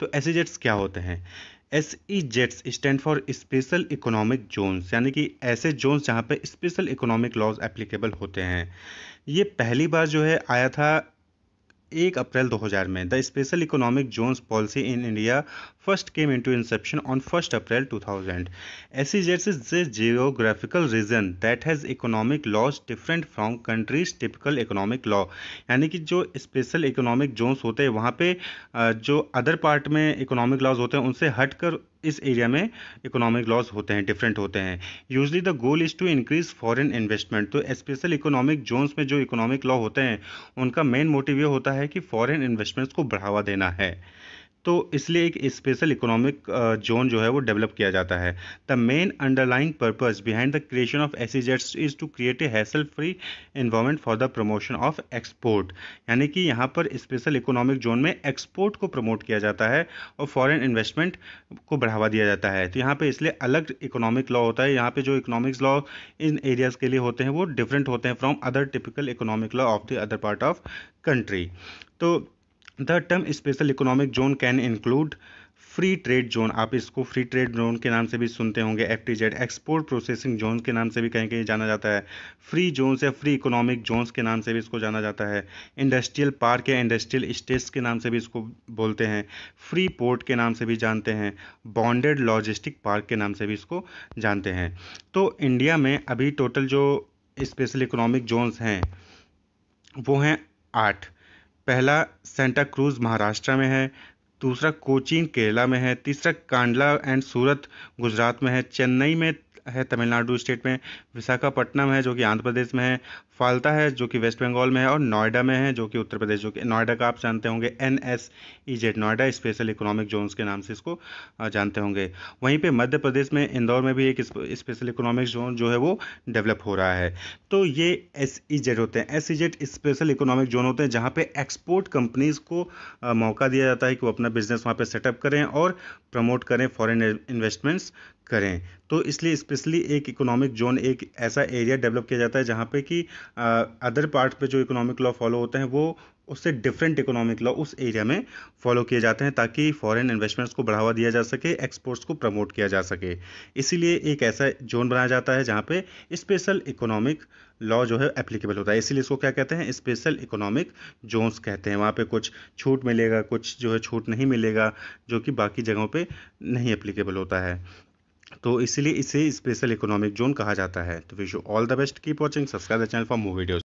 तो S e क्या होते हैं एस ई जेट्स stand for special economic zones यानी कि ऐसे जोन्स जहाँ पे स्पेशल इकोनॉमिक लॉज एप्लीकेबल होते हैं ये पहली बार जो है आया था एक अप्रैल 2000 में the special economic zones policy in India first came into inception on first April 2000 ऐसी जैसे जे geographical region that has economic laws different from countries typical economic law यानी कि जो स्पेशल इकोनॉमिक जोन्स होते हैं वहाँ पे जो अदर पार्ट में इकोनॉमिक लॉज होते हैं उनसे हटकर इस एरिया में इकोनॉमिक लॉस होते हैं डिफरेंट होते हैं usually the goal is to increase foreign investment तो स्पेशल इकोनॉमिक जोन्स में जो इकोनॉमिक लॉ होते हैं उनका मेन मोटिव ये होता है कि फॉरेन इन्वेस्टमेंट्स को बढ़ावा देना है तो इसलिए एक स्पेशल इकोनॉमिक जोन जो है वो डेवलप किया जाता है the main underlying purpose behind the creation of एसीजेट्स is to create a hassle free environment for the promotion of export यानी कि यहाँ पर स्पेशल इकोनॉमिक जोन में एक्सपोर्ट को प्रमोट किया जाता है और फॉरन इन्वेस्टमेंट को बढ़ावा दिया जाता है तो यहाँ पर इसलिए अलग इकोनॉमिक लॉ होता है यहाँ पर जो इकोनॉमिक्स लॉ इन एरियाज़ के लिए होते हैं वो डिफरेंट होते हैं from other typical economic law of the other part of country तो the term special economic zone can include free trade zone आप इसको फ्री ट्रेड जोन के नाम से भी सुनते होंगे F T Z export processing zone के नाम से भी कहीं कहीं जाना जाता है फ्री जोन्स या फ्री इकोनॉमिक जोन्स के नाम से भी इसको जाना जाता है इंडस्ट्रियल पार्क या इंडस्ट्रियल स्टेट्स के नाम से भी इसको बोलते हैं फ्री पोर्ट के नाम से भी जानते हैं बॉन्डेड लॉजिस्टिक पार्क के नाम से भी इसको जानते हैं तो इंडिया में अभी टोटल जो स्पेशल इकोनॉमिक जोन्स हैं वो हैं आठ पहला सेंटा क्रूज़ महाराष्ट्र में है दूसरा कोचीन केरला में है तीसरा कांडला एंड सूरत गुजरात में है चेन्नई में है तमिलनाडु स्टेट में विशाखापट्टनम है जो कि आंध्र प्रदेश में है फालता है जो कि वेस्ट बंगाल में है और नोएडा में है जो कि उत्तर प्रदेश जो कि नोएडा का आप जानते होंगे N S E Z Noida special economic zones के नाम से इसको जानते होंगे वहीं पे मध्य प्रदेश में इंदौर में भी एक स्पेशल इकोनॉमिक जोन जो है वो डेवलप हो रहा है तो ये एस ई जेड होते हैं S E Z special economic zone होते हैं जहाँ पर एक्सपोर्ट कंपनीज़ को मौका दिया जाता है कि वो अपना बिजनेस वहाँ पर सेटअप करें और प्रमोट करें फ़ॉरन इन्वेस्टमेंट्स करें तो इसलिए स्पेशली एक इकोनॉमिक जोन एक ऐसा एरिया डेवलप किया जाता है जहाँ पे कि अदर पार्ट पे जो इकोनॉमिक लॉ फॉलो होते हैं वो उससे डिफरेंट इकोनॉमिक लॉ उस एरिया में फॉलो किए जाते हैं ताकि फॉरेन इन्वेस्टमेंट्स को बढ़ावा दिया जा सके एक्सपोर्ट्स को प्रमोट किया जा सके इसीलिए एक ऐसा जोन बनाया जाता है जहाँ पे स्पेशल इकोनॉमिक लॉ जो है एप्लीकेबल होता है इसीलिए इसको क्या कहते हैं स्पेशल इकोनॉमिक जोन्स कहते हैं वहाँ पे कुछ छूट मिलेगा कुछ जो है छूट नहीं मिलेगा जो कि बाकी जगहों पर नहीं एप्लीकेबल होता है तो इसलिए इसे स्पेशल इकोनॉमिक जोन कहा जाता है तो wish you all the best keep watching subscribe the channel for more videos